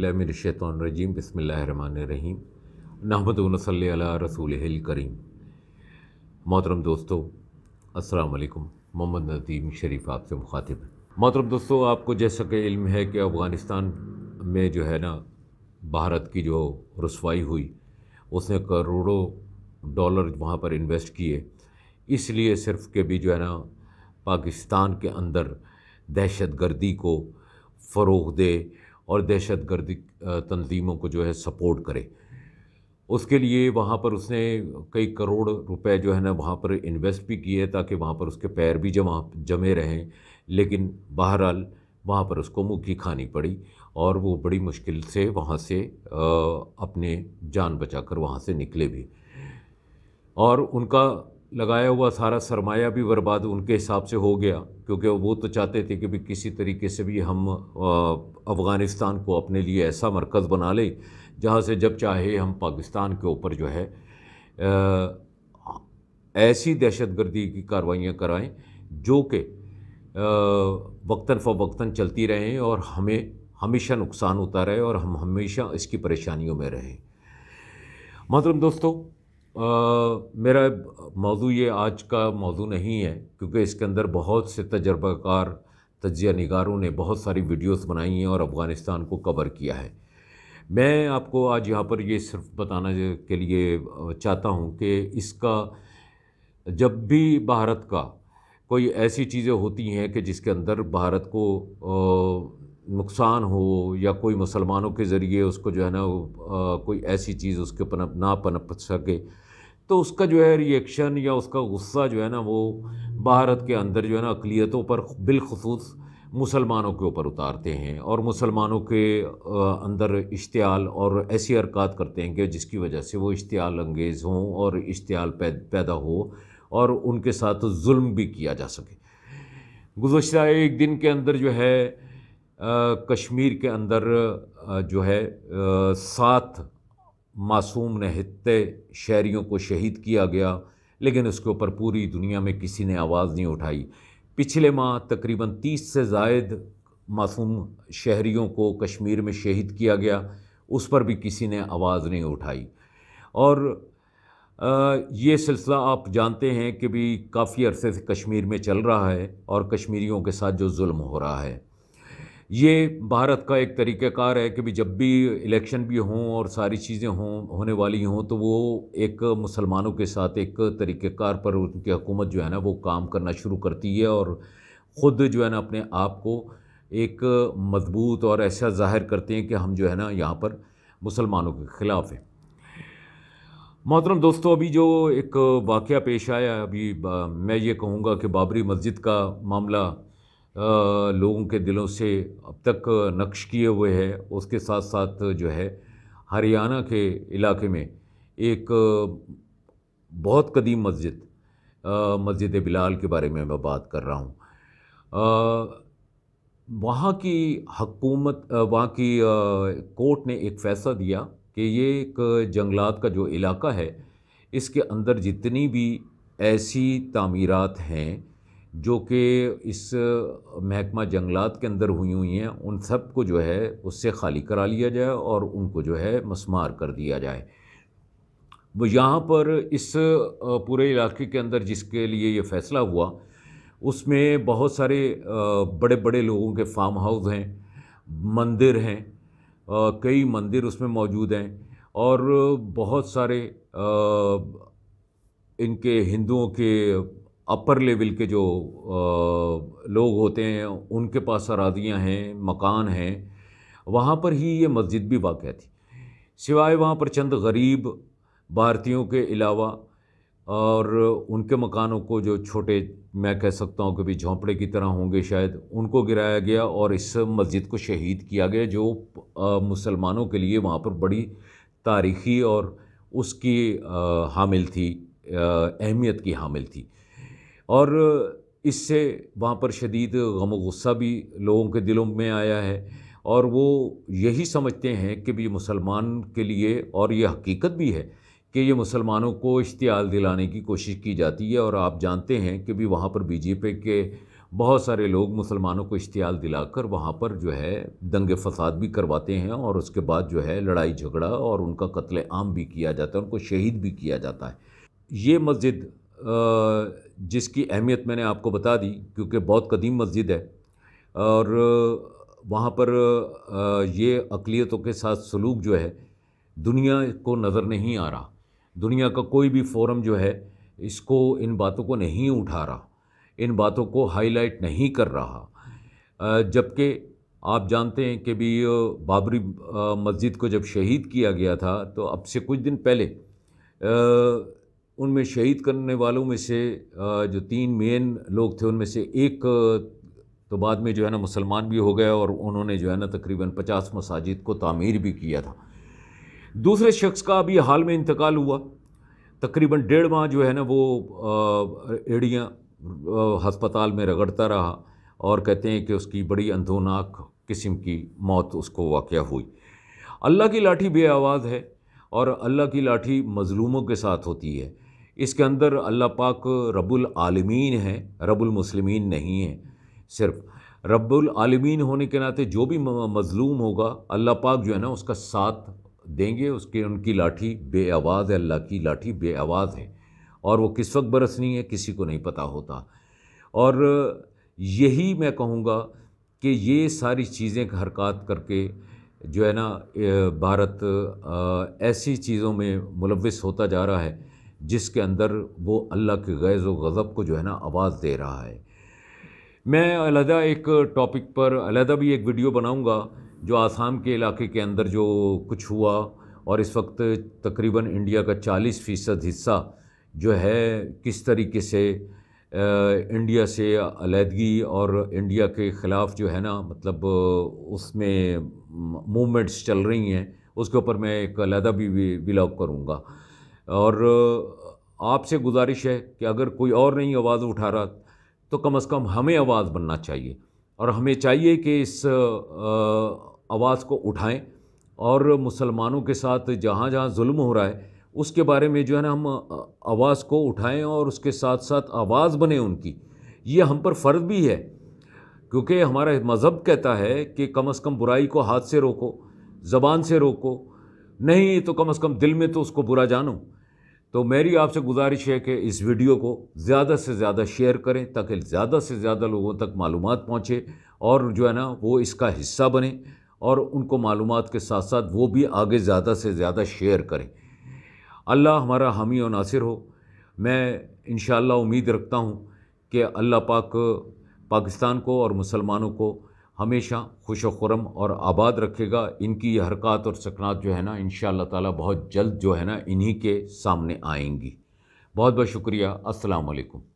रजीम बसमीम नहमद रसूल करीम मोहतरम दोस्तों अस्सलाम वालेकुम मोहम्मद नदीम शरीफ आपसे मुखातिब है मोहतरम दोस्तों आपको जैसा कि इल्म है कि अफ़गानिस्तान में जो है ना भारत की जो रसवाई हुई उसने करोड़ों डॉलर वहाँ पर इन्वेस्ट किए इसलिए सिर्फ के भी जो है ना पाकिस्तान के अंदर दहशत गर्दी को फ़रोग दे और दहशत गर्दी तंजीमों को जो है सपोर्ट करे उसके लिए वहाँ पर उसने कई करोड़ रुपए जो है ना वहाँ पर इन्वेस्ट भी किए ताकि वहाँ पर उसके पैर भी जमा जमे रहें लेकिन बहरहाल वहाँ पर उसको मुखी खानी पड़ी और वो बड़ी मुश्किल से वहाँ से अपने जान बचाकर वहाँ से निकले भी और उनका लगाया हुआ सारा सरमाया भी बर्बाद उनके हिसाब से हो गया क्योंकि वो तो चाहते थे कि भी किसी तरीके से भी हम अफ़गानिस्तान को अपने लिए ऐसा मरकज़ बना लें जहाँ से जब चाहे हम पाकिस्तान के ऊपर जो है ऐसी दहशत गर्दी की कार्रवाइयाँ कराएं जो कि वक्ता फ़वक्ता चलती रहें और हमें हमेशा नुकसान होता रहे और हम हमेशा इसकी परेशानियों में रहें मतलब दोस्तों मेरा मौजू ये आज का मौजू नहीं है क्योंकि इसके अंदर बहुत से तजर्बाकार तजिया नगारों ने बहुत सारी वीडियोस बनाई हैं और अफ़गानिस्तान को कवर किया है मैं आपको आज यहाँ पर ये सिर्फ बताना के लिए चाहता हूँ कि इसका जब भी भारत का कोई ऐसी चीज़ें होती हैं कि जिसके अंदर भारत को नुकसान हो या कोई मुसलमानों के ज़रिए उसको जो है ना कोई ऐसी चीज़ उसके पनप ना पनप सके तो उसका जो है रिएक्शन या उसका गुस्सा जो है ना वो भारत के अंदर जो है ना अकलीतों पर बिलखसूस मुसलमानों के ऊपर उतारते हैं और मुसलमानों के अंदर इश्तियाल और ऐसी हरकत करते हैं कि जिसकी वजह से वो इश्तियाल अंगेज़ हों और इश्तियाल पैदा हो और उनके साथ जुल्म भी किया जा सके गुजशत एक दिन के अंदर जो है कश्मीर के अंदर जो है सात मासूम नहत्ते शहरीों को शहीद किया गया लेकिन उसके ऊपर पूरी दुनिया में किसी ने आवाज़ नहीं उठाई पिछले माह तकरीबन तीस से जायद मासूम शहरीों को कश्मीर में शहीद किया गया उस पर भी किसी ने आवाज़ नहीं उठाई और ये सिलसिला आप जानते हैं कि भी काफ़ी अरसे से कश्मीर में चल रहा है और कश्मीरियों के साथ जो जुल्म हो रहा है ये भारत का एक तरीक़ेकार है कि भी जब भी इलेक्शन भी हों और सारी चीज़ें हों होने वाली हों तो वो एक मुसलमानों के साथ एक तरीक़ेकार पर उनकी हुकूमत जो है ना वो काम करना शुरू करती है और ख़ुद जो है ना अपने आप को एक मजबूत और ऐसा जाहिर करते हैं कि हम जो है ना यहाँ पर मुसलमानों के ख़िलाफ़ हैं मोहतरम दोस्तों अभी जो एक वाक़ पेश आया अभी मैं ये कहूँगा कि बाबरी मस्जिद का मामला लोगों के दिलों से अब तक नक्श किए हुए हैं उसके साथ साथ जो है हरियाणा के इलाके में एक बहुत कदीम मस्जिद मस्जिद बिलाल के बारे में मैं बात कर रहा हूँ वहाँ की हकूमत वहाँ की कोर्ट ने एक फ़ैसला दिया कि ये एक जंगलात का जो इलाका है इसके अंदर जितनी भी ऐसी तामीरात हैं जो कि इस महकमा जंगलात के अंदर हुई हुई हैं उन सब को जो है उससे खाली करा लिया जाए और उनको जो है मसमार कर दिया जाए वो यहाँ पर इस पूरे इलाके के अंदर जिसके लिए ये फ़ैसला हुआ उसमें बहुत सारे बड़े बड़े लोगों के फार्म हाउस हैं मंदिर हैं कई मंदिर उसमें मौजूद हैं और बहुत सारे इनके हिंदुओं के अपर लेवल के जो आ, लोग होते हैं उनके पास सरादियाँ हैं मकान हैं वहाँ पर ही ये मस्जिद भी वाक़ थी सिवाय वहाँ पर चंद गरीब भारतीयों के अलावा और उनके मकानों को जो छोटे मैं कह सकता हूँ कभी झोंपड़े की तरह होंगे शायद उनको गिराया गया और इस मस्जिद को शहीद किया गया जो मुसलमानों के लिए वहाँ पर बड़ी तारीख़ी और उसकी आ, हामिल थी अहमियत की हामिल थी और इससे वहाँ पर शदीद गम गुस्सा भी लोगों के दिलों में आया है और वो यही समझते हैं कि भी मुसलमान के लिए और ये हकीकत भी है कि ये मुसलमानों को इश्तियाल दिलाने की कोशिश की जाती है और आप जानते हैं कि भी वहाँ पर बीजेपी के बहुत सारे लोग मुसलमानों को इश्तियाल दिलाकर वहाँ पर जो है दंगे फसाद भी करवाते हैं और उसके बाद जो है लड़ाई झगड़ा और उनका कत्ल आम भी किया जाता है उनको शहीद भी किया जाता है ये मस्जिद जिसकी अहमियत मैंने आपको बता दी क्योंकि बहुत कदीम मस्जिद है और वहाँ पर ये अकलीतों के साथ सलूक जो है दुनिया को नज़र नहीं आ रहा दुनिया का कोई भी फोरम जो है इसको इन बातों को नहीं उठा रहा इन बातों को हाईलाइट नहीं कर रहा जबकि आप जानते हैं कि भी बाबरी मस्जिद को जब शहीद किया गया था तो अब से कुछ दिन पहले उनमें शहीद करने वालों में से जो तीन मेन लोग थे उनमें से एक तो बाद में जो है ना मुसलमान भी हो गए और उन्होंने जो है ना तकरीबन पचास मसाजिद को तामीर भी किया था दूसरे शख्स का अभी हाल में इंतकाल हुआ तकरीबन डेढ़ माह जो है ना वो एड़ियाँ हस्पताल में रगड़ता रहा और कहते हैं कि उसकी बड़ी अंधोनाक किस्म की मौत उसको वाक़ हुई अल्लाह की लाठी बे है और अल्लाह की लाठी मज़लूमों के साथ होती है इसके अंदर अल्लाह पाक रबुल आलमीन है रबुल मुसलमीन नहीं है सिर्फ रबुल आलमीन होने के नाते जो भी मज़लूम होगा अल्लाह पाक जो है ना उसका साथ देंगे उसके उनकी लाठी बे आवाज़ है अल्लाह की लाठी बे आवाज़ है और वो किस वक्त बरसनी है किसी को नहीं पता होता और यही मैं कहूँगा कि ये सारी चीज़ें हरकत करके जो है ना भारत ऐसी चीज़ों में मुलविस होता जा रहा है जिसके अंदर वो अल्लाह के गैज़ व गज़ब को जो है ना आवाज़ दे रहा है मैं अलहदा एक टॉपिक पर अलहदा भी एक वीडियो बनाऊंगा जो आसाम के इलाके के अंदर जो कुछ हुआ और इस वक्त तकरीबन इंडिया का 40 फ़ीसद हिस्सा जो है किस तरीके से इंडिया से अलीहदगी और इंडिया के ख़िलाफ़ जो है ना मतलब उसमें मूवमेंट्स चल रही हैं उसके ऊपर मैं एक अलहदा भी ब्लॉग करूँगा और आपसे गुजारिश है कि अगर कोई और नहीं आवाज़ उठा रहा तो कम से कम हमें आवाज़ बनना चाहिए और हमें चाहिए कि इस आवाज़ को उठाएं और मुसलमानों के साथ जहाँ जहाँ जुल्म हो रहा है उसके बारे में जो है ना हम आवाज़ को उठाएं और उसके साथ साथ आवाज़ बने उनकी ये हम पर फ़र्ज भी है क्योंकि हमारा मज़हब कहता है कि कम अज़ कम बुराई को हाथ से रोको ज़बान से रोको नहीं तो कम अज़ कम दिल में तो उसको बुरा जानो तो मेरी आपसे गुजारिश है कि इस वीडियो को ज़्यादा से ज़्यादा शेयर करें ताकि ज़्यादा से ज़्यादा लोगों तक मालूम पहुँचे और जो है ना वो इसका हिस्सा बने और उनको मालूम के साथ साथ वो भी आगे ज़्यादा से ज़्यादा शेयर करें अल्लाह हमारा हामी और नासिर हो मैं इन उम्मीद रखता हूँ कि अल्लाह पाक पाकिस्तान को और मुसलमानों को हमेशा खुश खुरम और आबाद रखेगा इनकी ये हरकत और सकनात जो है ना इन ताला बहुत जल्द जो है ना इन्हीं के सामने आएंगी बहुत बहुत शुक्रिया अस्सलाम वालेकुम